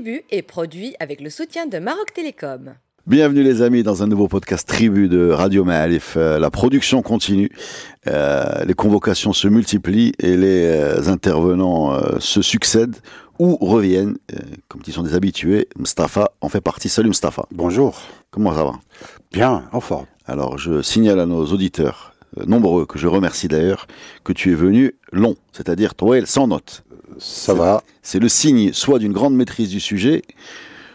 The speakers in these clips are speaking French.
Tribu est produit avec le soutien de Maroc Télécom. Bienvenue les amis dans un nouveau podcast Tribu de Radio Malif. Euh, la production continue, euh, les convocations se multiplient et les euh, intervenants se succèdent ou reviennent, comme ils sont des habitués. Mustafa en fait partie. Salut Mustafa. Bonjour. Comment ça va Bien, en forme. Alors je signale à nos auditeurs nombreux, que je remercie d'ailleurs, que tu es venu long, c'est-à-dire toi sans notes ça va. C'est le signe soit d'une grande maîtrise du sujet,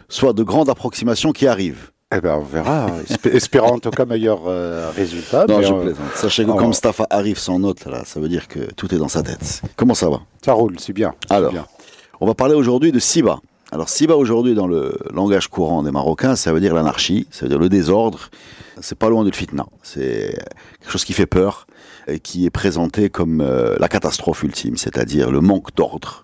soit de grandes approximations qui arrivent. Eh ben, on verra. Espérant en tout cas meilleur euh, résultat. Non, je plaisante. Sachez que comme Mustafa arrive sans note, ça veut dire que tout est dans sa tête. Comment ça va Ça roule, c'est bien. Alors, bien. on va parler aujourd'hui de SIBA. Alors Siba aujourd'hui dans le langage courant des Marocains, ça veut dire l'anarchie, ça veut dire le désordre. C'est pas loin du fitna. C'est quelque chose qui fait peur et qui est présenté comme euh, la catastrophe ultime, c'est-à-dire le manque d'ordre.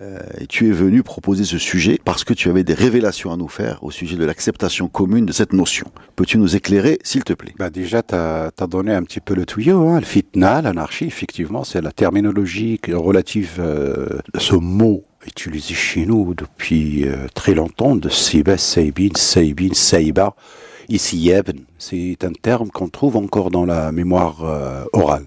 Euh, et tu es venu proposer ce sujet parce que tu avais des révélations à nous faire au sujet de l'acceptation commune de cette notion. Peux-tu nous éclairer, s'il te plaît bah Déjà, tu as, donné un petit peu le tuyau. Hein. Le fitna, l'anarchie, effectivement, c'est la terminologie relative à euh, ce mot utilisé chez nous depuis euh, très longtemps, de Siba, Seibin, Seibin, Seiba, ici C'est un terme qu'on trouve encore dans la mémoire euh, orale.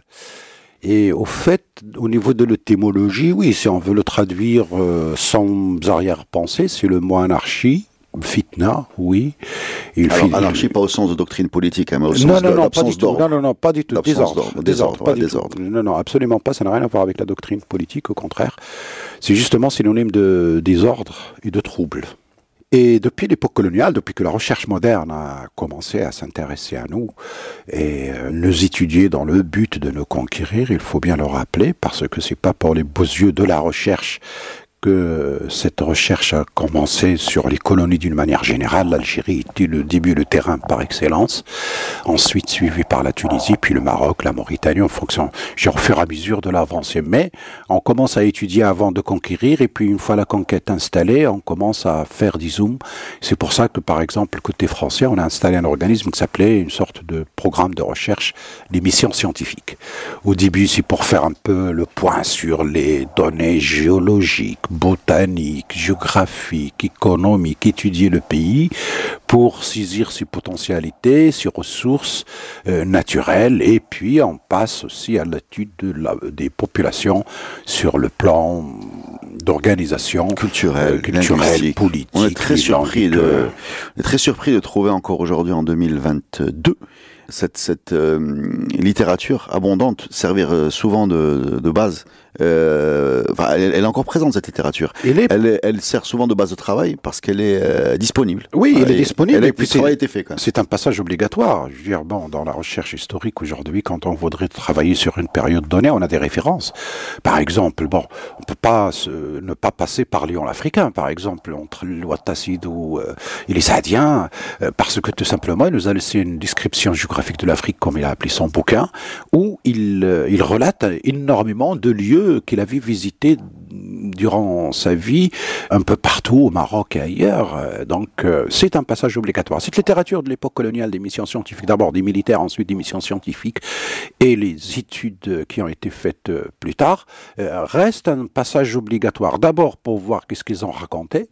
Et au fait, au niveau de l'étymologie, oui, si on veut le traduire euh, sans arrière-pensée, c'est le mot anarchie fitna, oui. Il alors, fit, pas au sens de doctrine politique, hein, mais au sens non, de non, pas Non, non, non, pas du tout. Désordre, désordre, pas désordre. Non, non, absolument pas. Ça n'a rien à voir avec la doctrine politique. Au contraire, c'est justement synonyme de désordre et de trouble. Et depuis l'époque coloniale, depuis que la recherche moderne a commencé à s'intéresser à nous et euh, nous étudier dans le but de nous conquérir, il faut bien le rappeler parce que c'est pas pour les beaux yeux de la recherche que cette recherche a commencé sur les colonies d'une manière générale. L'Algérie était le début, le terrain par excellence. Ensuite, suivi par la Tunisie, puis le Maroc, la Mauritanie, en fonction, j'ai au fur et à mesure de l'avancée. Mais on commence à étudier avant de conquérir, et puis une fois la conquête installée, on commence à faire des zooms. C'est pour ça que, par exemple, côté français, on a installé un organisme qui s'appelait une sorte de programme de recherche l'émission missions scientifiques. Au début, c'est pour faire un peu le point sur les données géologiques, botanique, géographique, économique, étudier le pays pour saisir ses potentialités, ses ressources euh, naturelles, et puis on passe aussi à l'étude de la, des populations sur le plan d'organisation culturelle, euh, culturelle politique. On est très surpris de, euh, très surpris de trouver encore aujourd'hui en 2022 cette, littérature abondante servir souvent de, de base euh, elle, est encore présente cette littérature. Elle, sert souvent de base de travail parce qu'elle est euh, disponible. Oui, elle, est disponible. et puis travail a été fait. C'est un passage obligatoire. Je dire, bon, dans la recherche historique aujourd'hui, quand on voudrait travailler sur une période donnée, on a des références. Par exemple, bon, on peut pas ne pas passer par Lyon l'Africain, par exemple, entre l'Ouattacide ou euh, et les Saadiens, parce que tout simplement, il nous a laissé une description géographique de l'Afrique, comme il a appelé son bouquin, où il, il relate énormément de lieux qu'il avait visité durant sa vie un peu partout au Maroc et ailleurs. Donc euh, c'est un passage obligatoire. Cette littérature de l'époque coloniale des missions scientifiques, d'abord des militaires, ensuite des missions scientifiques et les études qui ont été faites euh, plus tard, euh, reste un passage obligatoire. D'abord pour voir qu'est-ce qu'ils ont raconté,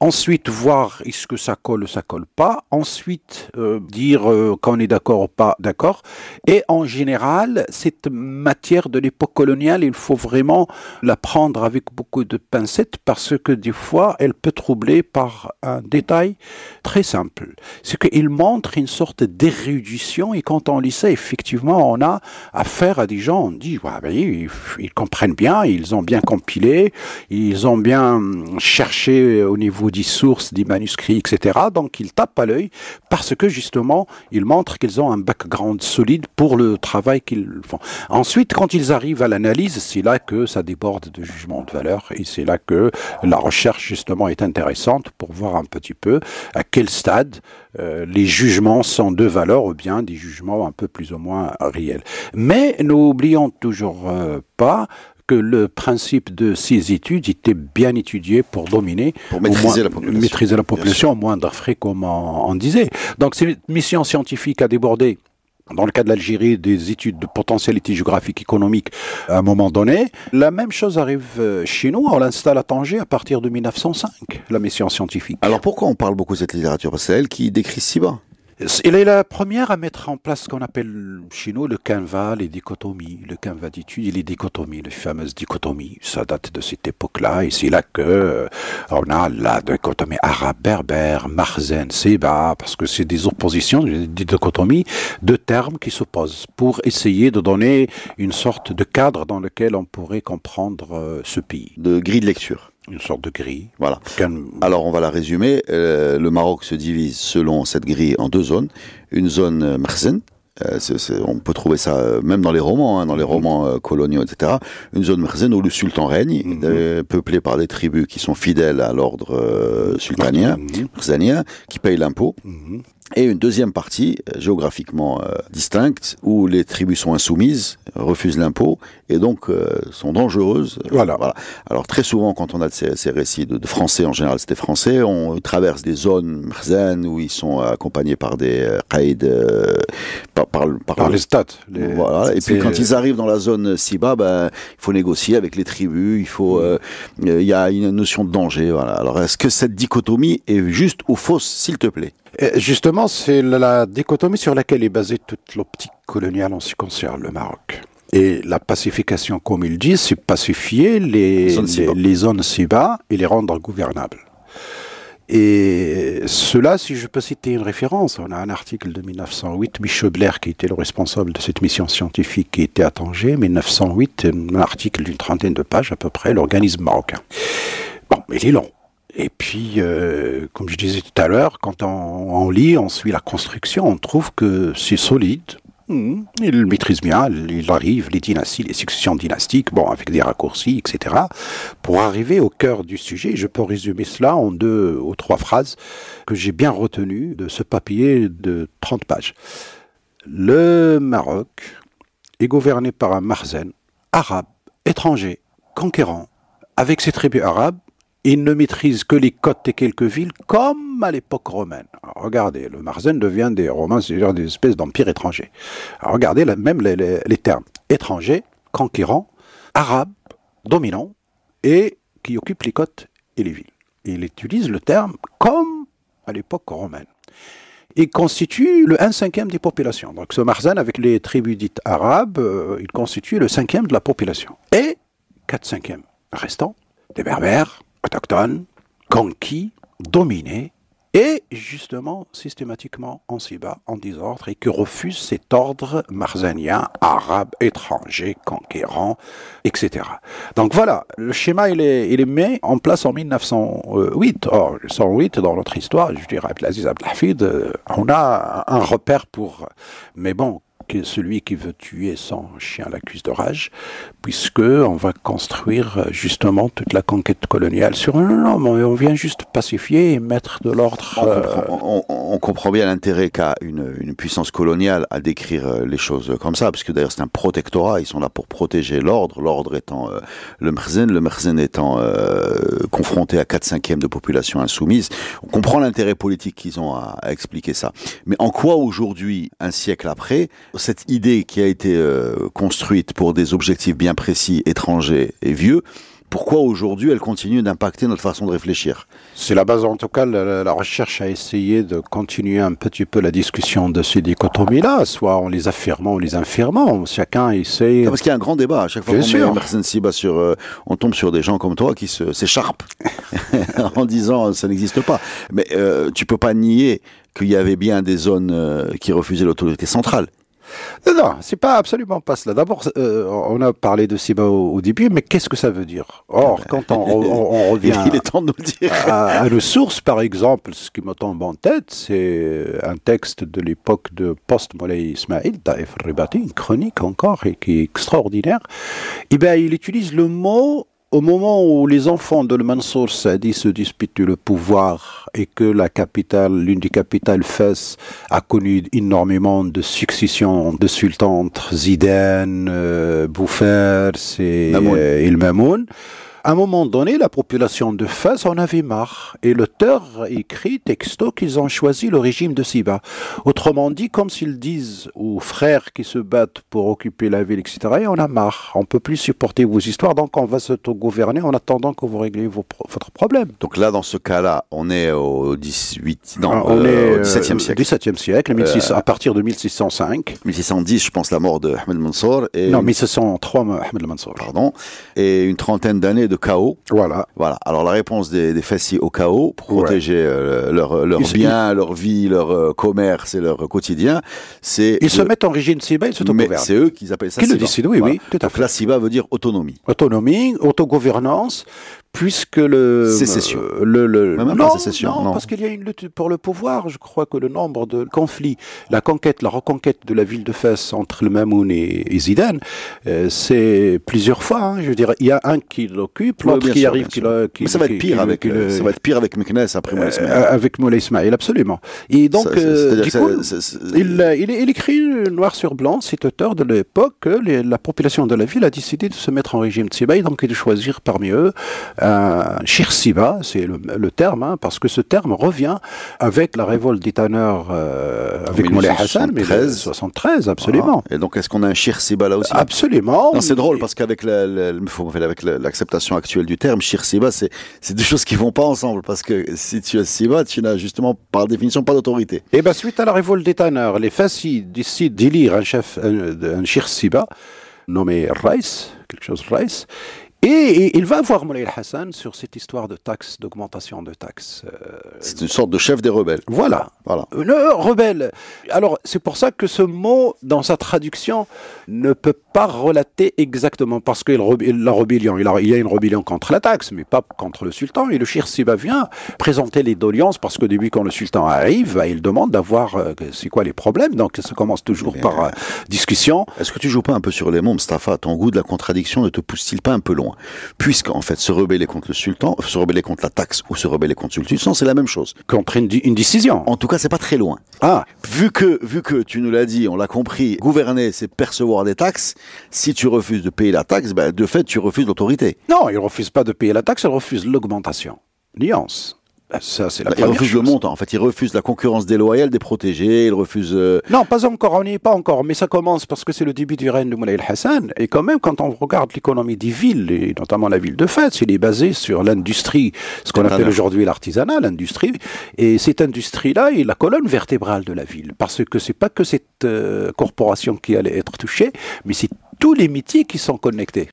ensuite voir est-ce que ça colle ou ça colle pas, ensuite dire dire on est d'accord ou pas d'accord. Et en général, cette matière de l'époque coloniale, il faut vraiment la prendre avec beaucoup de pincettes parce que des fois, elle peut troubler par un détail très simple. C'est qu'il montre une sorte d'érudition et quand on lit ça, effectivement, on a affaire à des gens, on dit, ben, ils, ils, comprennent bien, ils ont bien compilé, ils ont bien cherché au niveau des sources, des manuscrits, etc. Donc, ils tapent à l'œil parce que justement, ils montrent qu'ils ont un background solide pour le travail qu'ils font. Ensuite, quand ils arrivent à l'analyse, c'est là que ça déborde de jugements de valeur et c'est là que la recherche justement est intéressante pour voir un petit peu à quel stade euh, les jugements sont de valeur ou bien des jugements un peu plus ou moins réels. Mais n'oublions toujours euh, pas que le principe de ces études était bien étudié pour dominer, pour maîtriser, la population, au moindre frais, comme on, on disait. Donc cette mission scientifique a débordé dans le cas de l'Algérie, des études de potentialité géographique économique à un moment donné. La même chose arrive euh, chez nous. On l'installe à Tanger à partir de 1905, la mission scientifique. Alors pourquoi on parle beaucoup de cette littérature Parce c'est elle qui décrit si bas. Elle est la première à mettre en place ce qu'on appelle chez nous le canva, les dichotomies, le canva d'études et les dichotomies, les fameuses dichotomies. Ça date de cette époque-là et c'est là que euh, on a la dichotomie arabe-berbère, marzen, seba, parce que c'est des oppositions, des dichotomies, deux termes qui s'opposent pour essayer de donner une sorte de cadre dans lequel on pourrait comprendre euh, ce pays. De grille de lecture. Une sorte de grille. Voilà. Alors on va la résumer. Euh, le Maroc se divise selon cette grille en deux zones. Une zone euh, Merzen, euh, on peut trouver ça même dans les romans, hein, dans les mhm. romans coloniaux, etc. Une zone merzen où le sultan règne, mhm. peuplée par des tribus qui sont fidèles à l'ordre sultanien, mhm. qui payent l'impôt et une deuxième partie euh, géographiquement euh, distincte où les tribus sont insoumises, refusent l'impôt et donc euh, sont dangereuses. Voilà. Alors très souvent, quand on a ces, ces récits de, de, Français, en général c'était Français, on traverse des zones où ils sont accompagnés par des raids par, par, les stats. Voilà. Et puis quand ils arrivent dans la zone si ben, il faut négocier avec les tribus, il faut, mm. il y a une notion de danger. Voilà. Alors est-ce que cette dichotomie est juste ou fausse, s'il te plaît Justement, c'est la dichotomie sur laquelle est basée toute l'optique coloniale en ce qui concerne le Maroc. Et la pacification, comme il dit, c'est pacifier les, zones les, bas et les rendre gouvernables. Et cela, si je peux citer une référence, on a un article de 1908, Michel Blair, qui était le responsable de cette mission scientifique, qui était à Tanger, 1908, un article d'une trentaine de pages à peu près, l'organisme marocain. Bon, il est long. Et puis, euh, comme je disais tout à l'heure, quand on, lit, on suit la construction, on trouve que c'est solide. Hmm. Il le maîtrise bien, il arrive, les dynasties, les successions dynastiques, bon, avec des raccourcis, etc. Pour arriver au cœur du sujet, je peux résumer cela en deux ou trois phrases que j'ai bien retenues de ce papier de 30 pages. Le Maroc est gouverné par un marzen, arabe, étranger, conquérant. Avec ses tribus arabes, il ne maîtrise que les côtes et quelques villes, comme à l'époque romaine. regardez, le Marzen devient des Romains, c'est-à-dire des espèces d'empires étrangers. regardez même les, termes étrangers, conquérant, arabe, dominant et qui occupe les côtes et les villes. il utilise le terme comme à l'époque romaine. Il constitue le 1 cinquième des populations. Donc ce Marzen, avec les tribus dites arabes, euh, il constitue le cinquième de la population. Et 4 cinquièmes restants, des Berbères, autochtones, conquis, dominé, et justement systématiquement en si en désordre, et que refuse cet ordre marzanien arabe, étranger, conquérant, etc. Donc voilà, le schéma il est, il est mis en place en 1908. Or, 108, dans notre histoire, je dirais, Abdelaziz Abdelhafid, euh, on a un repère pour... Mais bon, que celui qui veut tuer son chien l'accuse de rage, puisque on va construire euh, justement toute la conquête coloniale sur un homme. et on vient juste pacifier et mettre de l'ordre. On, euh, comprend bien l'intérêt qu'a une, puissance coloniale à décrire euh, les choses comme ça, puisque d'ailleurs c'est un protectorat, ils sont là pour protéger l'ordre, l'ordre étant le Merzen, le Merzen étant confronté à 4 cinquièmes de population insoumise. On comprend l'intérêt politique qu'ils ont à, à expliquer ça. Mais en quoi aujourd'hui, un siècle après, cette idée qui a été euh, construite pour des objectifs bien précis, étrangers et vieux, pourquoi aujourd'hui elle continue d'impacter notre façon de réfléchir C'est la base, en tout cas, la, recherche a essayé de continuer un petit peu la discussion de ces dichotomies-là, soit en les affirmant ou les infirmant. Chacun essaie. Ah, parce qu'il y a un grand débat. À chaque fois qu'on sur, euh, on tombe sur des gens comme toi qui s'écharpent en disant euh, ça n'existe pas. Mais tu peux pas nier qu'il y avait bien des zones qui refusaient l'autorité centrale. Non, c'est pas absolument pas cela. D'abord, euh, on a parlé de Siba au, début, mais qu'est-ce que ça veut dire Or, ah quand ben. on, revient, il est temps de dire. À, à, source, par exemple, ce qui me tombe en tête, c'est un texte de l'époque de post molay Ismail, Taif Ribati, une chronique encore et qui est extraordinaire. Et eh ben, il utilise le mot au moment où les enfants de Mansour Sadi se disputent le pouvoir et que la capitale, l'une des capitales Fès, a connu énormément de successions de sultans entre Zidane, euh, Bouffers et, Il Mamoun, euh, à un moment donné, la population de Fès en avait marre et l'auteur écrit texto qu'ils ont choisi le régime de Siba. Autrement dit, comme s'ils disent aux frères qui se battent pour occuper la ville, etc., on a marre, on peut plus supporter vos histoires, donc on va s'auto-gouverner en attendant que vous régliez votre problème. Donc là, dans ce cas-là, on est au 18, non, ah, euh, au 17e siècle. 17e siècle, euh, à partir de 1605. 1610, je pense, la mort de Ahmed Mansour. Et non, 1603, Ahmed Mansour. Pardon. Et une trentaine d'années de de chaos. Voilà. Voilà. Alors la réponse des, des fessiers au chaos, protéger euh, leur, leurs biens, leur vie, leur euh, commerce et leur quotidien, c'est. Ils se mettent en régime Siba, ils se Mais c'est eux qui appellent ça. Qui le décident, oui, oui. Tout à Donc la Siba veut dire autonomie. Autonomie, autogouvernance, puisque le sécession. Euh, le, le, non, non, parce qu'il y a une lutte pour le pouvoir. Je crois que le nombre de conflits, la conquête, la reconquête de la ville de Fès entre le Mamoun et, et Zidane, euh, c'est plusieurs fois. Hein. je veux dire, il y a un qui l'occupe, l'autre qui arrive, qui, Mais ça va être pire avec, euh, ça va être pire avec Meknes après avec Moulay Ismail, absolument. Et donc, Il, il, écrit noir sur blanc, cet auteur de l'époque, que la population de la ville a décidé de se mettre en régime de donc de choisir parmi eux un euh, shirsiba, c'est le, terme, hein, parce que ce terme revient avec la révolte des tanneurs, euh, avec Moulay Hassan, 73, absolument. et donc est-ce qu'on a un shirsiba là aussi Absolument. C'est drôle parce qu'avec l'acceptation actuelle du terme, shirsiba, c'est deux choses qui vont pas ensemble, parce que si tu es siba, tu n'as justement par définition pas d'autorité. Et eh bien suite à la révolte des tanneurs, les Fassis décident d'élire un chef, un, shirsiba, nommé Rice, quelque chose Reis, et, il va voir Moulay Hassan sur cette histoire de taxes, d'augmentation de taxes. Euh, c'est une sorte de chef des rebelles. Voilà. voilà. Une rebelle. Alors, c'est pour ça que ce mot, dans sa traduction, ne peut pas relaté exactement parce que la rébellion, il, y a une rébellion contre la taxe, mais pas contre le sultan. Et le shir Siba vient présenter les doléances parce que début, quand le sultan arrive, bah, il demande d'avoir euh, c'est quoi les problèmes. Donc ça commence toujours par euh, discussion. Euh, est-ce que tu joues pas un peu sur les mots, Mustafa Ton goût de la contradiction ne te pousse-t-il pas un peu loin puisque en fait, se rebeller contre le sultan, se rebeller contre la taxe ou se rebeller contre le sultan, c'est la même chose. Qu'on prenne une décision. En tout cas, c'est pas très loin. Ah. Vu que, vu que tu nous l'as dit, on l'a compris, gouverner, c'est percevoir des taxes. Si tu refuses de payer la taxe, ben, de fait, tu refuses l'autorité. Non, ils ne refusent pas de payer la taxe, ils refusent l'augmentation. Nuance c'est il refuse le montant. En fait, il refuse la concurrence déloyale des protégés. Il refuse. Euh, non, pas encore. On n'y est pas encore. Mais ça commence parce que c'est le début du règne de Moulay hassan Et quand même, quand on regarde l'économie des villes, et notamment la ville de Fès, il est basé sur l'industrie, ce qu'on appelle aujourd'hui l'artisanat, l'industrie. Et cette industrie-là est la colonne vertébrale de la ville. Parce que c'est pas que cette euh, corporation qui allait être touchée, mais c'est tous les métiers qui sont connectés.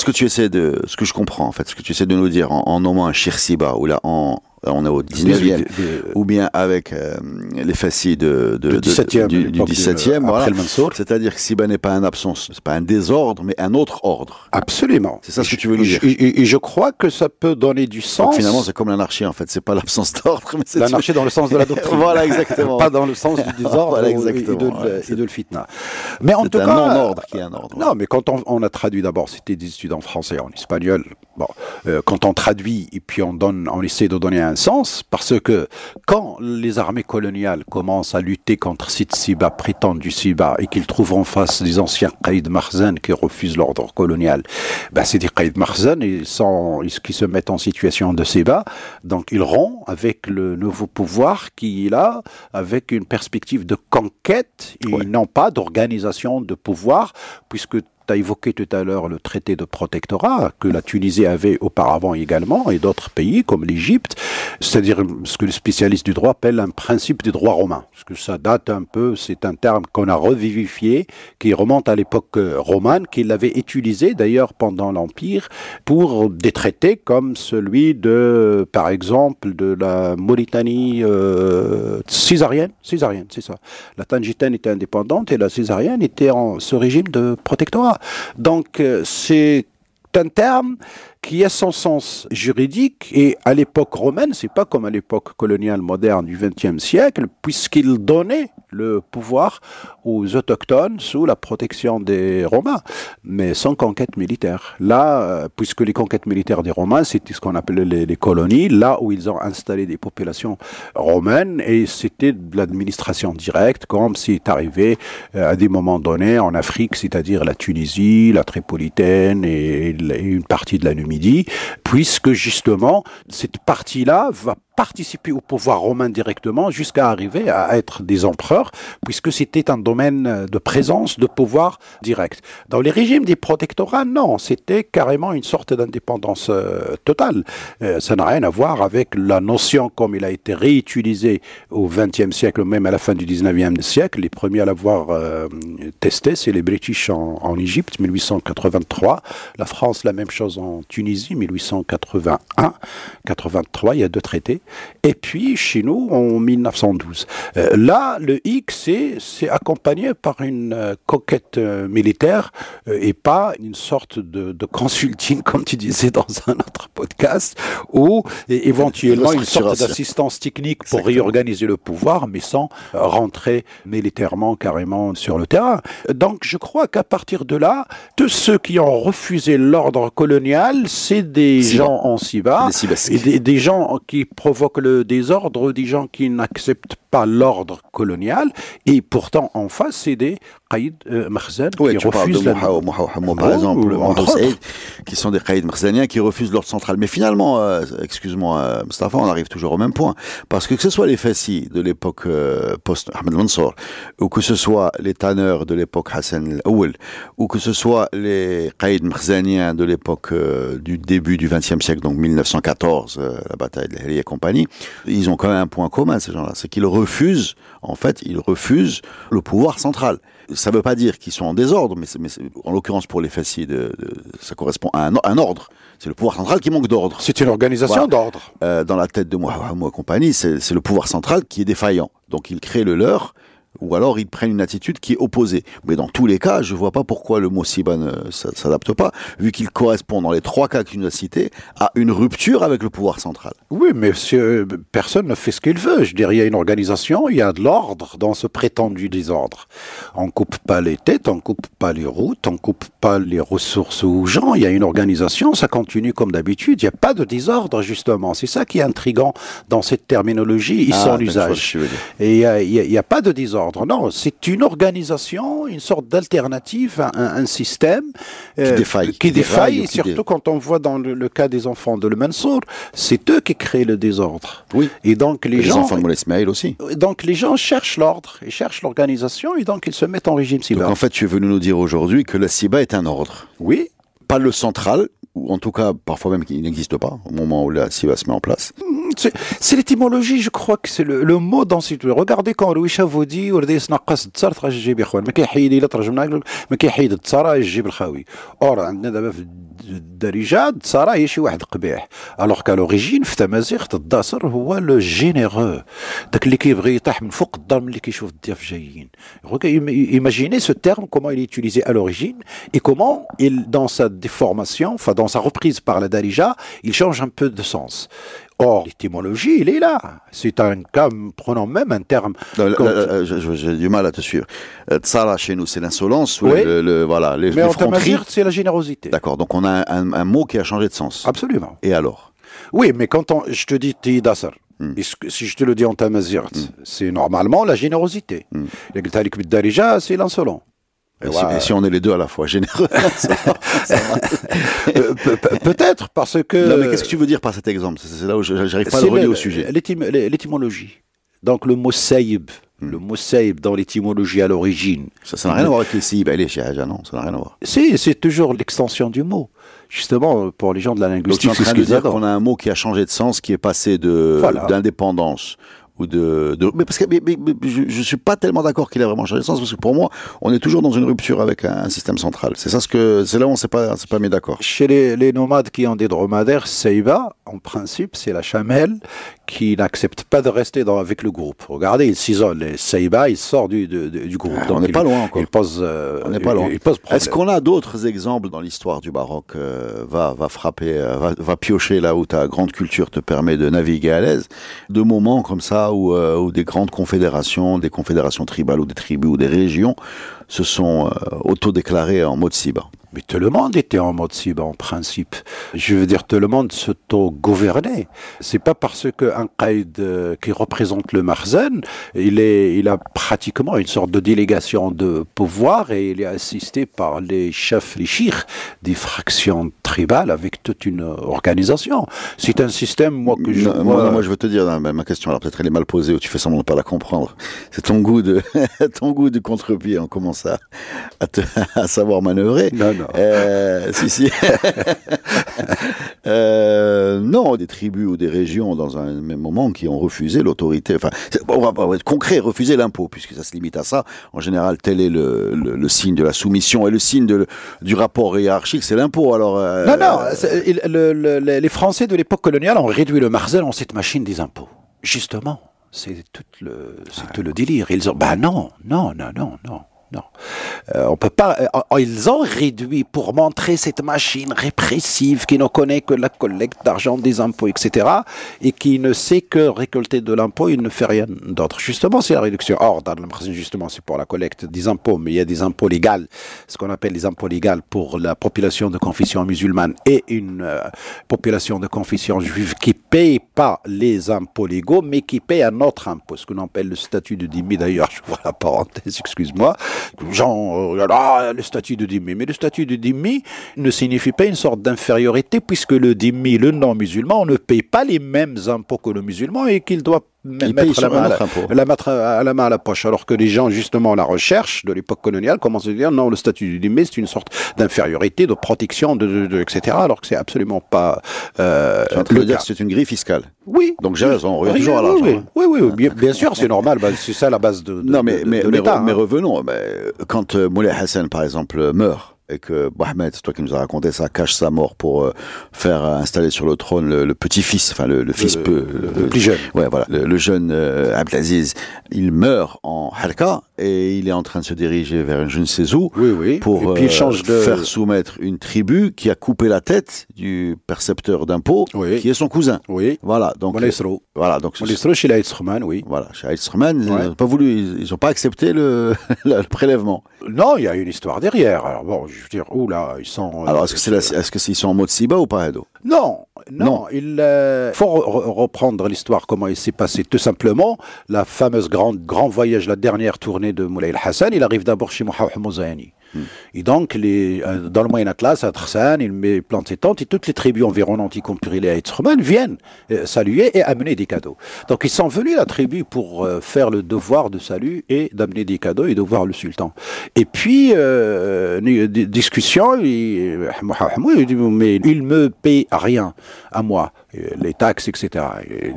ce que tu essaies de, ce que je comprends, en fait, ce que tu essaies de nous dire en, en nommant un Shirsiba ou là en on est au 19e, euh, ou bien avec euh, les facies de, du, 17e, euh, voilà. C'est-à-dire que ben n'est pas un absence, c'est pas un désordre, mais un autre ordre. Absolument. C'est ça ce que tu veux dire. Et, je crois que ça peut donner du sens. finalement, c'est comme l'anarchie en fait, c'est pas l'absence d'ordre, mais c'est l'anarchie dans le sens de la voilà exactement. pas dans le sens du désordre et de, le fitna. Mais en tout un cas, non-ordre qui est un ordre. Non, mais quand on, a traduit d'abord, c'était des études en français, en espagnol. Bon, quand on traduit et puis on donne, on essaie de donner un sens, parce que quand les armées coloniales commencent à lutter contre Sitsiba, prétendu Siba, et qu'ils trouvent en face des anciens Qaïd marzen qui refusent l'ordre colonial, ben c'est des Qaïd qui se mettent en situation de Siba, donc ils rompent avec le nouveau pouvoir qui a, avec une perspective de conquête, ils n'ont pas d'organisation de pouvoir, puisque tu as évoqué tout à l'heure le traité de protectorat que la Tunisie avait auparavant également et d'autres pays comme l'Égypte, c'est-à-dire ce que les spécialistes du droit appellent un principe du droit romain, parce que ça date un peu, c'est un terme qu'on a revivifié, qui remonte à l'époque euh, romane, qui l'avait utilisé d'ailleurs pendant l'Empire pour des traités comme celui de, par exemple, de la Mauritanie euh, césarienne, césarienne, c'est ça. La Tangitaine était indépendante et la césarienne était en ce régime de protectorat. Donc, euh, c'est un terme qui a son sens juridique et à l'époque romaine, c'est pas comme à l'époque coloniale moderne du XXe siècle, puisqu'il donnait le pouvoir aux autochtones sous la protection des Romains, mais sans conquête militaire. Là, euh, puisque les conquêtes militaires des Romains, c'était ce qu'on appelait les, colonies, là où ils ont installé des populations romaines, et c'était de l'administration directe, comme c'est arrivé euh, à des moments donnés en Afrique, c'est-à-dire la Tunisie, la Tripolitaine et, et une partie de la Numidie puisque justement, cette partie-là va participer au pouvoir romain directement jusqu'à arriver à être des empereurs, puisque c'était un domaine de présence, de pouvoir direct. Dans les régimes des protectorats, non, c'était carrément une sorte d'indépendance euh, totale. Euh, ça n'a rien à voir avec la notion comme il a été réutilisé au XXe siècle, même à la fin du XIXe siècle. Les premiers à l'avoir euh, testé, c'est les British en, en Égypte, 1883. La France, la même chose en Tunisie, 1881, 83. Il y a deux traités et puis chez nous en 1912. Euh, là, le X, c'est accompagné par une euh, coquette euh, militaire et pas une sorte de, consulting, comme tu disais dans un autre podcast, ou éventuellement une sorte d'assistance technique pour réorganiser le pouvoir, mais sans rentrer militairement carrément sur le terrain. Donc je crois qu'à partir de là, tous ceux qui ont refusé l'ordre colonial, c'est des gens en Ciba, des, des gens qui provoque le désordre des gens qui n'acceptent pas l'ordre colonial. Et pourtant, en face, c'est des qui par oh, exemple, qui sont des Qaïd marzaniens qui refusent l'ordre central. Mais finalement, euh, excuse-moi, euh, Mustafa, on arrive toujours au même point. Parce que que ce soit les Fassis de l'époque euh, post-Ahmed Mansour, ou que ce soit les tanneurs de l'époque Hassan al ou que ce soit les Qaïd marzaniens de l'époque du début du XXe siècle, donc 1914, la bataille de l'Héli et compagnie, ils ont quand même un point commun, ces gens-là. C'est qu'ils refusent, en fait, ils refusent le pouvoir central ça ne veut pas dire qu'ils sont en désordre, mais, en l'occurrence pour les fessiers, ça correspond à un, ordre. C'est le pouvoir central qui manque d'ordre. C'est une organisation d'ordre. Euh, dans la tête de moi, moi compagnie, c'est le pouvoir central qui est défaillant. Donc il crée le leur ou alors ils prennent une attitude qui est opposée. Mais dans tous les cas, je ne vois pas pourquoi le mot SIBA ne euh, s'adapte pas, vu qu'il correspond dans les trois cas que tu nous cités à une rupture avec le pouvoir central. Oui, mais euh, personne ne fait ce qu'il veut. Je dirais, il y a une organisation, il y a de l'ordre dans ce prétendu désordre. On coupe pas les têtes, on coupe pas les routes, on coupe pas les ressources aux gens. Il y a une organisation, ça continue comme d'habitude. Il n'y a pas de désordre, justement. C'est ça qui est intrigant dans cette terminologie ah, et ah, son usage. Et il n'y a pas de désordre. Non, c'est une organisation, une sorte d'alternative à un, système qui euh, défaille. Qui défaille, surtout quand on voit dans le, cas des enfants de Le Mansour, c'est eux qui créent le désordre. Oui. Et donc les, gens. Les enfants de aussi. Donc les gens cherchent l'ordre, ils cherchent l'organisation et donc ils se mettent en régime cyber. Donc en fait, tu es venu nous dire aujourd'hui que la CIBA est un ordre. Oui. Pas le central, ou en tout cas parfois même qu'il n'existe pas au moment où la va e se met en place mm, C'est l'étymologie, je crois que c'est le, dans. mot vous Regardez quand Louis vous dit « Or, de darija tsara hi chi wahed qbiih alors qu'à l'origine en tamazight taddasr هو le généreux dak li kaybghi ytih men fouq ddar men li kaychouf ddiyaf jayyin imaginez ce terme comment il est utilisé à l'origine et comment dans sa déformation enfin dans sa reprise par la darija il change un peu de sens l'étymologie, il est là. C'est un comme, prenons même un terme. J'ai du mal à te suivre. Euh, Tsara, chez nous, c'est l'insolence. ou Le, voilà, les, Mais c'est la générosité. D'accord, donc on a un, mot qui a changé de sens. Absolument. Et alors Oui, mais quand on, je te dis Tidasar, hmm. si je te le dis en tamazirt, hmm. c'est normalement la générosité. Mm. C'est l'insolent. Et si, on est les deux à la fois généreux, Peut-être parce que. Non, mais qu'est-ce que tu veux dire par cet exemple C'est là où j'arrive pas à le relier au sujet. L'étymologie. Donc le mot saïb, hmm. le mot saïb dans l'étymologie à l'origine. Ça n'a rien à voir avec les saïb, allez, chez ah, non, ça n'a rien à voir. Si, c'est toujours l'extension du mot. Justement, euh, pour les gens de la linguistique, c'est ce qu'on a un mot qui a changé de sens, qui est passé d'indépendance ou de, mais parce que je, ne suis pas tellement d'accord qu'il a vraiment changé de sens parce que pour moi on est toujours dans une rupture avec un, système central c'est ça ce que c'est là où on ne pas s'est pas mis d'accord chez les, nomades qui ont des dromadaires Seiba en principe c'est la chamelle qui n'accepte pas de rester dans, avec le groupe regardez il s'isole les il sort du, du groupe ah, on n'est pas loin encore pose euh, on n'est pas loin est-ce qu'on a d'autres exemples dans l'histoire du baroque euh, va va frapper euh, va, va piocher là où ta grande culture te permet de naviguer à l'aise de moments comme ça ou, euh, ou, des grandes confédérations, des confédérations tribales ou des tribus ou des régions, se sont euh, autodéclarés en mode Siba. Mais tout le monde était en mode Siba en principe. Je veux dire, tout le monde s'auto-gouvernait. C'est pas parce qu'un qaïd euh, qui représente le Marzen, il, est, a pratiquement une sorte de délégation de pouvoir et il est assisté par les chefs, les chirs des fractions tribales avec toute une organisation. C'est un système, moi, que je. moi, je veux te dire, hein, ma question, alors peut-être elle est mal posée ou tu fais semblant de pas la comprendre. C'est ton goût de, ton goût de contre-pied en commençant à, savoir manœuvrer. Non, non. Euh, si, si. Euh, non, des tribus ou des régions dans un même moment qui ont refusé l'autorité. Enfin, on va, être concret, refuser l'impôt, puisque ça se limite à ça. En général, tel est le, signe de la soumission et le signe du rapport hiérarchique, c'est l'impôt. Alors, euh, non, non, les Français de l'époque coloniale ont réduit le marcel en cette machine des impôts. Justement. C'est tout le, ah. tout le délire. Ils ont, bah non, non, non, non, non non. Euh, on peut pas. Euh, oh, ils ont réduit pour montrer cette machine répressive qui ne connaît que la collecte d'argent des impôts, etc., et qui ne sait que récolter de l'impôt, il ne fait rien d'autre. Justement, c'est la réduction. Or, dans l'impression, justement, c'est pour la collecte des impôts, mais il y a des impôts légaux, ce qu'on appelle les impôts légaux pour la population de confession musulmane et une euh, population de confession juive qui paye pas les impôts légaux, mais qui paye un autre impôt, ce qu'on appelle le statut de dhimmi. D'ailleurs, je vois la parenthèse, excuse-moi genre, le statut de dhimmi. Mais le statut de dhimmi ne signifie pas une sorte d'infériorité, puisque le dhimmi, le non-musulman, ne paye pas les mêmes impôts que le musulman et qu'il doit ils mettre la main, à la, main à la poche, alors que les gens, justement, à la recherche de l'époque coloniale commencent à dire non, le statut du dîner, c'est une sorte d'infériorité, de protection, de, etc., alors que c'est absolument pas euh, le dire c'est une grille fiscale. Oui. Donc j'ai raison, l'argent. Oui, hein. oui, bien, sûr, c'est normal, bah, c'est ça la base de, de Non, mais, mais, mais, hein. revenons, quand euh, Moulay Hassan, par exemple, meurt, et que Mohamed, toi qui nous as raconté ça, cache sa mort pour euh, faire euh, installer sur le trône le, petit-fils, enfin le, fils peu, le, plus jeune. Ouais, voilà, le, jeune euh, Abdelaziz, il meurt en Halka et il est en train de se diriger vers je ne sais où pour faire soumettre une tribu qui a coupé la tête du percepteur d'impôts qui est son cousin. Oui. Voilà, donc voilà, donc chez oui. Voilà, chez ils n'ont pas voulu, ils n'ont pas accepté le prélèvement. Non, il y a une histoire derrière. Alors bon, je veux dire, oula, oh ils sont. Euh, Alors est-ce que sont en mode Siba ou pas Edo Non, non, Il euh, faut reprendre l'histoire comment il s'est passé. Tout simplement, la fameuse grande grand voyage, la dernière tournée de Moulay Hassan, il arrive d'abord chez Mohammed Mouzani. Hmm. Et donc, les, euh, dans le Moyen Atlas, à Tarsan, il met plante ses tentes et toutes les tribus environnantes, y compris les romains, viennent saluer et amener des cadeaux. Donc, ils sont venus, la tribu, pour faire le devoir de salut et d'amener des cadeaux et de voir le sultan. Et puis, euh, euh discussion, il, mais il me paie rien à moi, les taxes, etc.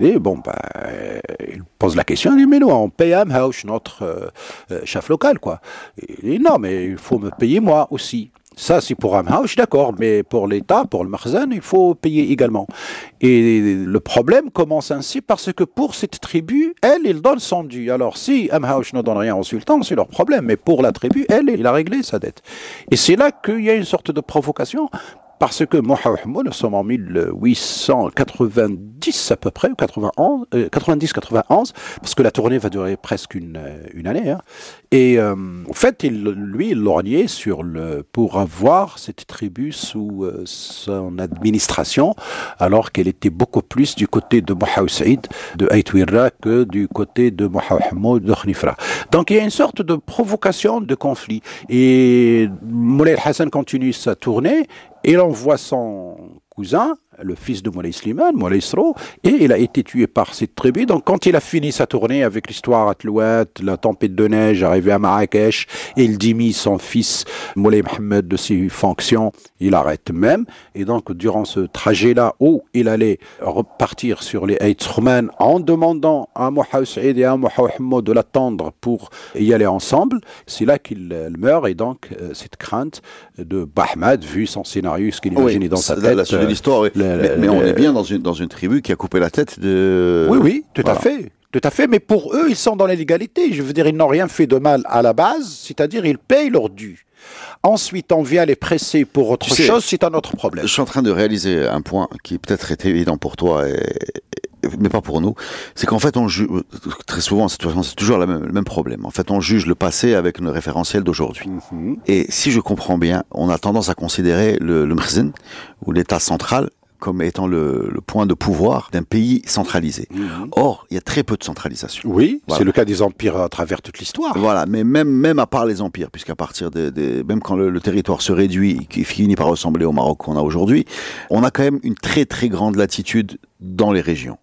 Il bon, ben euh, il pose la question, il dit, mais nous, on paye à notre euh, chef local, quoi. Il dit, non, mais il faut me payer moi aussi. Ça, c'est pour Amhaush d'accord, mais pour l'État, pour le Marzan, il faut payer également. Et le problème commence ainsi parce que pour cette tribu, elle, il donne son dû. Alors, si Amhaouch ne donne rien au sultan, c'est leur problème, mais pour la tribu, elle, il a réglé sa dette. Et c'est là qu'il y a une sorte de provocation parce que Mohamed, nous sommes en 1890 à peu près, ou 91, 90, 91, parce que la tournée va durer presque une, euh, année. Hein. Et en euh, fait, lui, il lorgnait sur le, pour avoir cette tribu sous euh, son administration, alors qu'elle était beaucoup plus du côté de Mohamed Saïd, de Aïtwira, que du côté de Mohamed de Khnifra. Donc il y a une sorte de provocation de conflit. Et Moulay Hassan continue sa tournée et l'on envoie son cousin le fils de Moulay Slimane, Moulay Sro, et il a été tué par cette tribu. Donc quand il a fini sa tournée avec l'histoire Tlouat, la tempête de neige, arrivée à Marrakech, il dimit son fils Moulay Mohamed de ses fonctions, il arrête même. Et donc durant ce trajet-là où il allait repartir sur les Roumains en demandant à Mouhaou Saïd et à Mouhaou de l'attendre pour y aller ensemble, c'est là qu'il euh, meurt. Et donc euh, cette crainte de Bahmad, vu son scénario, ce qu'il imaginait dans sa tête, la suite de euh, l'histoire, mais, on est bien dans une, dans une tribu qui a coupé la tête de... Oui, oui, tout à fait. Tout à fait, mais pour eux, ils sont dans l'illégalité. légalité. Je veux dire, ils n'ont rien fait de mal à la base, c'est-à-dire ils payent leur dû. Ensuite, on vient les presser pour autre chose, c'est un autre problème. Je suis en train de réaliser un point qui peut-être était évident pour toi, et, mais pas pour nous. C'est qu'en fait, on juge, très souvent, c'est toujours même, le même problème. En fait, on juge le passé avec le référentiel d'aujourd'hui. Mhm. Et si je comprends bien, on a tendance à considérer le, le ou l'État central, comme étant le, point de pouvoir d'un pays centralisé. Mhm. Or, il y a très peu de centralisation. Oui, c'est le cas des empires à travers toute l'histoire. Voilà, mais même, même à part les empires, puisqu'à partir des, Même quand le, territoire se réduit, qui finit par ressembler au Maroc qu'on a aujourd'hui, on a quand même une très très grande latitude dans les régions.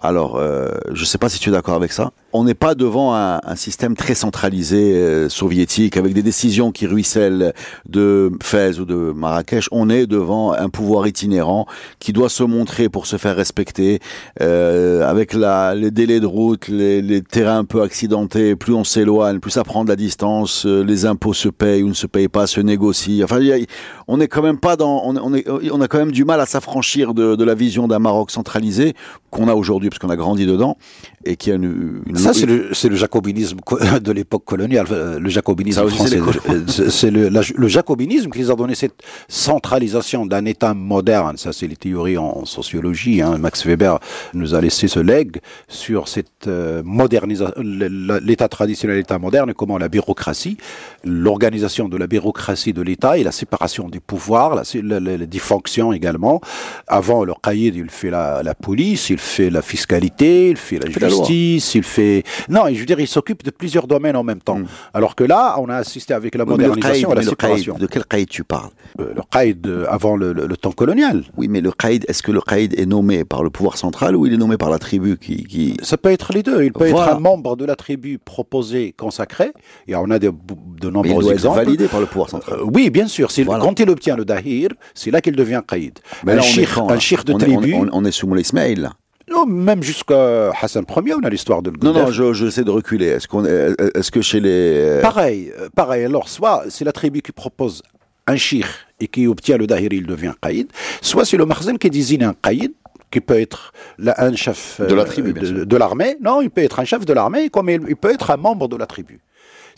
Alors, euh, je ne sais pas si tu es d'accord avec ça on n'est pas devant un, système très centralisé euh, soviétique avec des décisions qui ruissellent de Fès ou de Marrakech. On est devant un pouvoir itinérant qui doit se montrer pour se faire respecter euh, avec la, les délais de route, les, terrains un peu accidentés. Plus on s'éloigne, plus ça prend de la distance. Euh, les impôts se payent ou ne se payent pas, se négocient. Enfin, on est quand même pas dans. On, on a quand même du mal à s'affranchir de, de la vision d'un Maroc centralisé qu'on a aujourd'hui parce qu'on a grandi dedans et qui a une, une... ça c'est le, le, jacobinisme de l'époque coloniale le jacobinisme français c'est le, le, jacobinisme qui les a donné cette centralisation d'un état moderne ça c'est les théories en, sociologie hein. Max Weber nous a laissé ce leg sur cette euh, modernisation l'état traditionnel l'état moderne comment la bureaucratie l'organisation de la bureaucratie de l'État et la séparation des pouvoirs, la, la, des fonctions également. Avant, le cahier, il fait la, police, il fait la fiscalité, il fait la justice, il fait... Non, je veux dire, il s'occupe de plusieurs domaines en même temps. Hmm. Alors que là, on a assisté avec la modernisation la séparation. de quel caïd tu parles euh, Le caïd euh, avant le, temps colonial. Oui, mais le caïd, est-ce que le kaïd est nommé par le pouvoir central ou il est nommé par la tribu qui... Ça peut être les deux. Il peut être un membre de la tribu proposée, consacrée. Et on a de, il validé par le pouvoir euh, central. oui, bien sûr. Quand il obtient le dahir, c'est là qu'il devient qaïd. Mais un chir de tribu. on, est sous Moulay Non, même jusqu'à Hassan Ier, on a l'histoire de Non, non, je, je sais de reculer. Est-ce qu'on, est que chez les pareil, euh, pareil. Alors, soit c'est la tribu qui propose un chir et qui obtient le dahir, il devient caïd. Soit c'est le marzen qui désigne un caïd qui peut être un chef de la euh, tribu, de, l'armée. Non, il peut être un chef de l'armée, comme il peut être un membre de la tribu.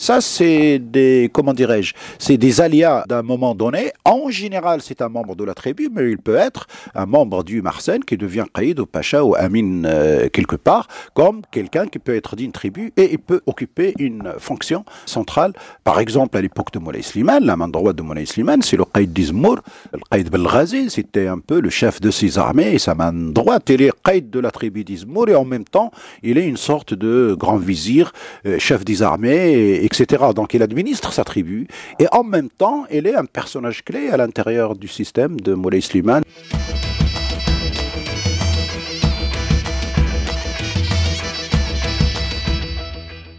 Ça, c'est des, comment dirais-je, c'est des alliés d'un moment donné. En général, c'est un membre de la tribu, mais il peut être un membre du Marsen qui devient Qaïd ou Pacha ou Amin euh, quelque part, comme quelqu'un qui peut être d'une tribu et il peut occuper une fonction centrale. Par exemple, à l'époque de Moulay Slimane, la main droite de Moulay Slimane, c'est le Qaïd d'Izmour. Le Qaïd Belghazi, c'était un peu le chef de ses armées et sa main droite. Il est Qaïd de la tribu d'Izmour et en même temps, il est une sorte de grand vizir, euh, chef des armées et etc. Donc il administre sa tribu et en même temps, elle est un personnage clé à l'intérieur du système de Moulay Slimane.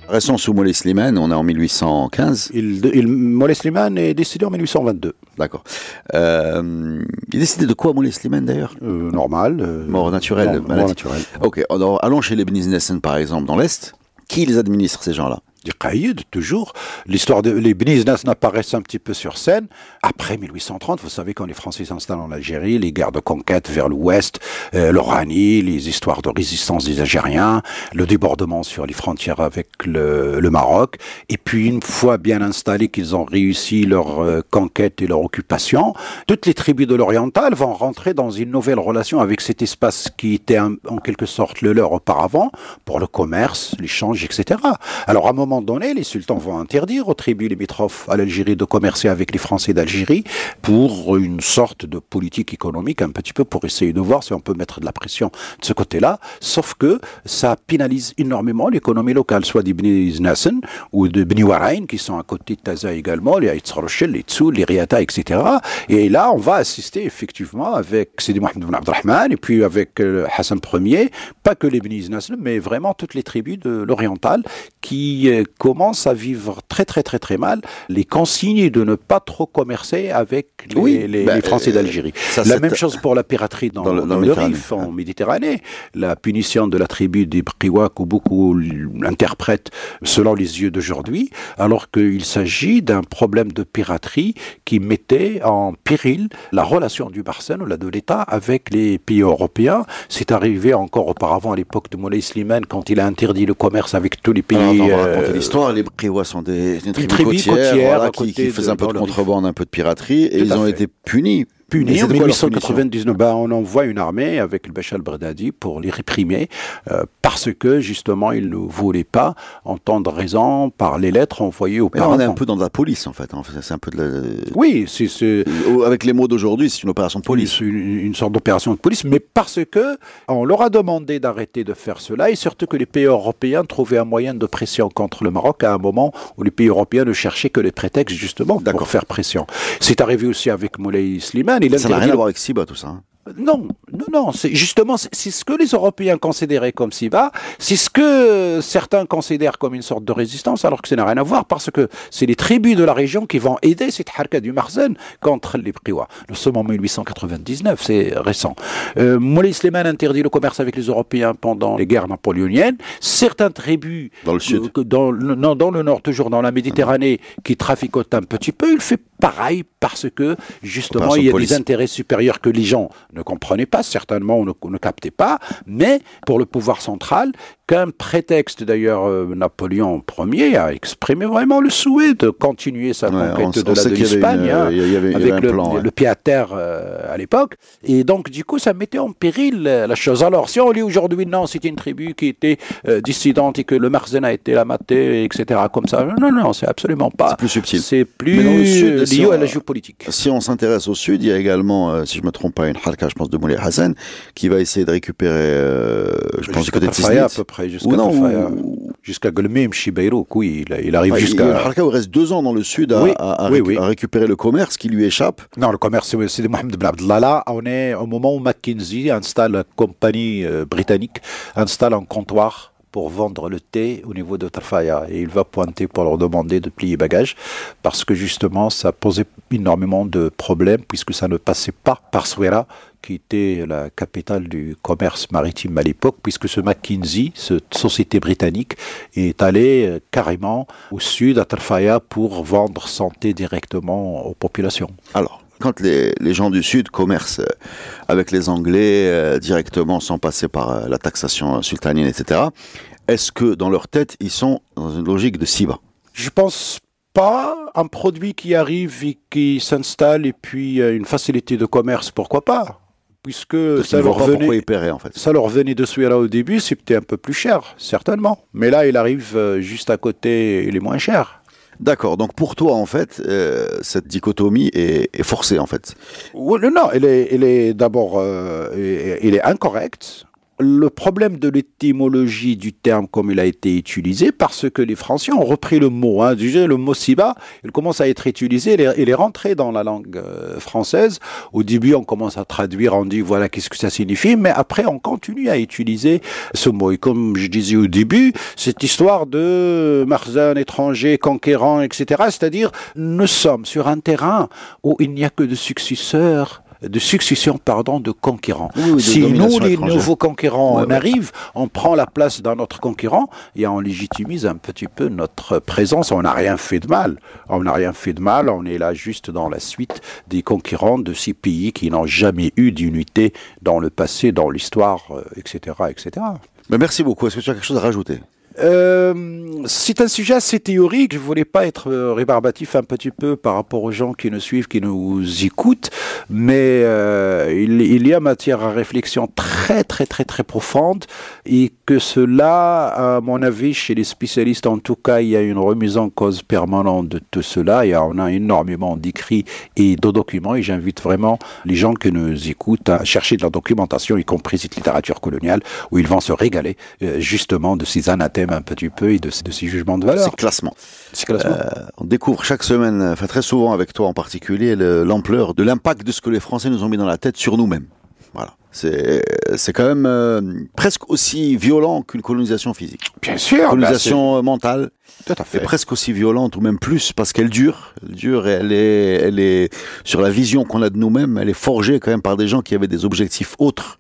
Restons sous Moulay Slimane, on est en 1815. Il, il Moulay Slimane est décédé en 1822. D'accord. Euh, il est décédé de quoi Moulay Slimane d'ailleurs euh, Normal. Euh, mort naturelle. Mort, naturelle. Ok, alors allons chez les business par exemple dans l'Est. Qui les administre ces gens-là du Qaïd, toujours. L'histoire de les business n'apparaissent un petit peu sur scène. Après 1830, vous savez, quand les Français s'installent en Algérie, les guerres de conquête vers l'ouest, euh, l'Oranie, les histoires de résistance des Algériens, le débordement sur les frontières avec le, le Maroc. Et puis, une fois bien installés qu'ils ont réussi leur euh, conquête et leur occupation, toutes les tribus de l'Oriental vont rentrer dans une nouvelle relation avec cet espace qui était en quelque sorte le leur auparavant pour le commerce, l'échange, etc. Alors, à un moment donné, les sultans vont interdire aux tribus limitrophes à l'Algérie de commercer avec les Français d'Algérie pour une sorte de politique économique un petit peu pour essayer de voir si on peut mettre de la pression de ce côté-là. Sauf que ça pénalise énormément l'économie locale, soit d'Ibn Nassen ou de Bni Warain qui sont à côté de Taza également, les Aït les Tsoul, les Riata, etc. Et là, on va assister effectivement avec Sidi Mohamed Ibn Abdelrahman et puis avec euh, Hassan Ier, pas que les Bni Nassen, mais vraiment toutes les tribus de l'Oriental qui euh, commence à vivre très très très très mal les consignes de ne pas trop commercer avec les, bah, Français euh, d'Algérie. La même chose pour la piraterie dans, le, en Méditerranée. La punition de la tribu des Priwa ou beaucoup l'interprètent selon les yeux d'aujourd'hui, alors qu'il s'agit d'un problème de piraterie qui mettait en péril la relation du la de l'État, avec les pays européens. C'est arrivé encore auparavant à l'époque de Moulay Slimane quand il a interdit le commerce avec tous les ah pays. Euh, l'histoire, les Briouas sont des, tribus, côtières, qui, faisaient un peu de contrebande, un peu de piraterie, et ils ont été punis punir. En 1899, on envoie une armée avec le Bachal bredadi pour les réprimer euh, parce que justement, ils ne voulaient pas entendre raison par les lettres envoyées aux parents. On est un peu dans la police en fait. Hein. C'est un peu de Oui, c'est avec les mots d'aujourd'hui, c'est une opération de police. Une, une sorte d'opération de police, mais parce que on leur a demandé d'arrêter de faire cela et surtout que les pays européens trouvaient un moyen de pression contre le Maroc à un moment où les pays européens ne cherchaient que les prétextes justement pour faire pression. C'est arrivé aussi avec Moulay Slimane ça n'a rien à voir avec Siba, tout ça. Hein. Non, non, non. C'est justement c'est ce que les Européens considéraient comme si bas c'est ce que certains considèrent comme une sorte de résistance, alors que ça n'a rien à voir parce que c'est les tribus de la région qui vont aider cette harka du Marzen contre les Priwa. Nous sommes en 1899, c'est récent. Euh, Moulay interdit le commerce avec les Européens pendant les guerres napoléoniennes. Certains tribus dans le sud, euh, non, dans le nord, toujours dans la Méditerranée, qui traficotent un petit peu, il fait pareil parce que justement il y a des intérêts supérieurs que les gens ne comprenait pas, certainement on ne, captait pas, mais pour le pouvoir central, qu'un prétexte d'ailleurs euh, Napoléon Ier a exprimé vraiment le souhait de continuer sa conquête de avec le, pied à terre euh, à l'époque et donc du coup ça mettait en péril euh, la chose. Alors si on lit aujourd'hui non c'était une tribu qui était dissidente et que le Marzen a été la matée etc comme ça non non c'est absolument pas. C'est plus subtil. C'est plus lié à la géopolitique. Si on s'intéresse au sud il y a également si je ne me trompe pas une je pense, de Moulay Hassan, qui va essayer de récupérer, euh, je pense, du côté de à peu près, jusqu'à Jusqu'à Golmim, Chibayrouk, oui, il, arrive jusqu'à... Il reste deux ans dans le sud à, récupérer le commerce qui lui échappe. Non, le commerce, c'est Mohamed Ben Abdallah. On est au moment où McKinsey installe, la compagnie euh, britannique, installe un comptoir pour vendre le thé au niveau de tafaya Et il va pointer pour leur demander de plier bagages, parce que justement, ça posait énormément de problèmes, puisque ça ne passait pas par Souera qui était la capitale du commerce maritime à l'époque, puisque ce McKinsey, cette société britannique, est allé euh, carrément au sud, à Tarfaya, pour vendre santé directement aux populations. Alors, quand les, gens du Sud commercent euh, avec les Anglais euh, directement sans passer par la taxation sultanienne, etc., est-ce que dans leur tête, ils sont dans une logique de SIBA Je pense pas un produit qui arrive et qui s'installe et puis une facilité de commerce, pourquoi pas puisque ça leur, venait, de paierait, en fait. ça leur, venait, là au début, c'était un peu plus cher, certainement. Mais là, il arrive euh, juste à côté, il est moins cher. D'accord, donc pour toi, en fait, euh, cette dichotomie est, forcée, en fait. Oui, non, elle est, elle est d'abord il euh, est incorrecte, le problème de l'étymologie du terme comme il a été utilisé, parce que les Français ont repris le mot. Hein, le mot Siba, il commence à être utilisé, il est, rentré dans la langue euh, française. Au début, on commence à traduire, on dit voilà qu'est-ce que ça signifie, mais après, on continue à utiliser ce mot. Et comme je disais au début, cette histoire de Marzan, étranger, conquérant, etc., c'est-à-dire nous sommes sur un terrain où il n'y a que de successeurs de succession pardon, de conquérants. si nous, les nouveaux conquérants, on arrive, on prend la place d'un autre conquérant et on légitimise un petit peu notre présence. On n'a rien fait de mal. On n'a rien fait de mal. On est là juste dans la suite des conquérants de ces pays qui n'ont jamais eu d'unité dans le passé, dans l'histoire, etc., etc. Mais merci beaucoup. Est-ce que tu as quelque chose à rajouter euh, c'est un sujet assez théorique. Je voulais pas être euh, rébarbatif un petit peu par rapport aux gens qui nous suivent, qui nous écoutent, mais euh, il, y a matière à réflexion très très très très profonde et que cela, à mon avis, chez les spécialistes en tout cas, il y a une remise en cause permanente de tout cela. Et on a énormément d'écrits et de documents et j'invite vraiment les gens qui nous écoutent à chercher de la documentation, y compris cette littérature coloniale, où ils vont se régaler justement de ces anathèmes même un petit peu et de, de ces jugements de valeur. C'est classement. Euh, on découvre chaque semaine, enfin très souvent avec toi en particulier, l'ampleur de l'impact de ce que les Français nous ont mis dans la tête sur nous-mêmes. Voilà. C'est quand même euh, presque aussi violent qu'une colonisation physique. Bien sûr. Une colonisation bah, euh, mentale. fait. Est presque aussi violente ou même plus parce qu'elle dure. Elle dure et elle est, elle est sur la vision qu'on a de nous-mêmes. Elle est forgée quand même par des gens qui avaient des objectifs autres,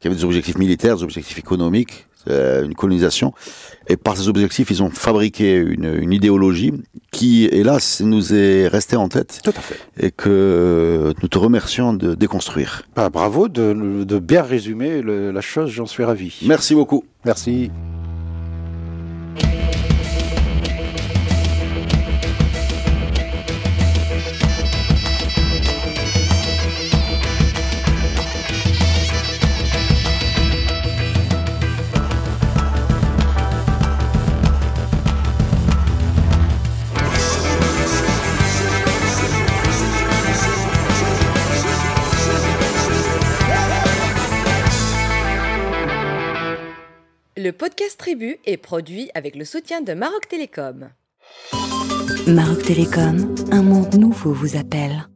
qui avaient des objectifs militaires, des objectifs économiques, euh, une colonisation. Et par ces objectifs, ils ont fabriqué une, idéologie qui, hélas, nous est restée en tête. Tout à fait. Et que nous te remercions de déconstruire. Bah, bravo de, bien résumer la chose, j'en suis ravi. Merci beaucoup. Merci. Le podcast Tribu est produit avec le soutien de Maroc Télécom. Maroc Télécom, un monde nouveau vous appelle.